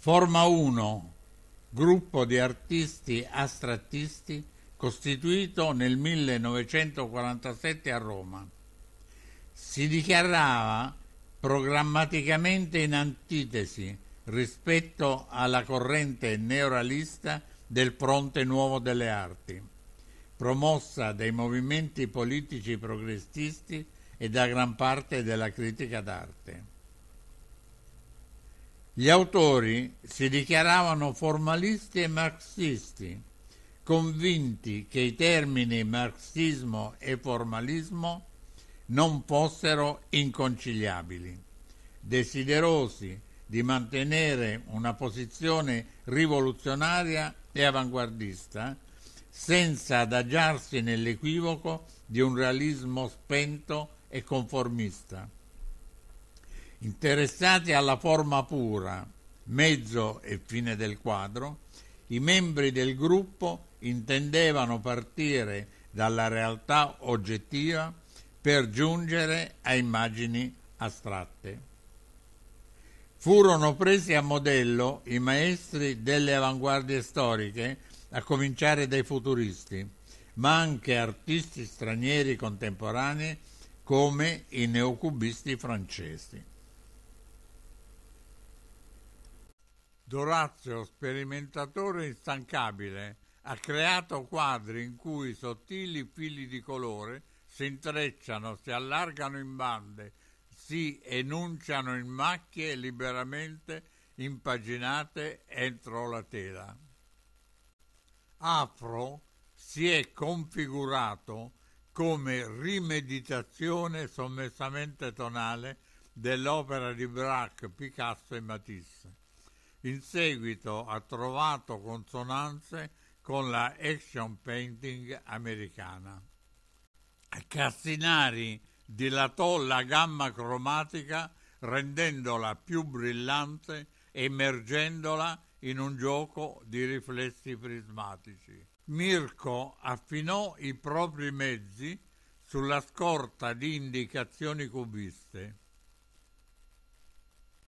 Forma uno gruppo di artisti astrattisti costituito nel 1947 a Roma. Si dichiarava programmaticamente in antitesi rispetto alla corrente neoralista del fronte nuovo delle arti, promossa dai movimenti politici progressisti e da gran parte della critica d'arte. Gli autori si dichiaravano formalisti e marxisti, convinti che i termini marxismo e formalismo non fossero inconciliabili, desiderosi di mantenere una posizione rivoluzionaria e avanguardista, senza adagiarsi nell'equivoco di un realismo spento e conformista. Interessati alla forma pura, mezzo e fine del quadro, i membri del gruppo intendevano partire dalla realtà oggettiva per giungere a immagini astratte. Furono presi a modello i maestri delle avanguardie storiche, a cominciare dai futuristi, ma anche artisti stranieri contemporanei come i neocubisti francesi. Dorazio, sperimentatore instancabile, ha creato quadri in cui sottili fili di colore si intrecciano, si allargano in bande, si enunciano in macchie liberamente impaginate entro la tela. Afro si è configurato come rimeditazione sommessamente tonale dell'opera di Braque, Picasso e Matisse in seguito ha trovato consonanze con la action painting americana. Cassinari dilatò la gamma cromatica rendendola più brillante, emergendola in un gioco di riflessi prismatici. Mirko affinò i propri mezzi sulla scorta di indicazioni cubiste.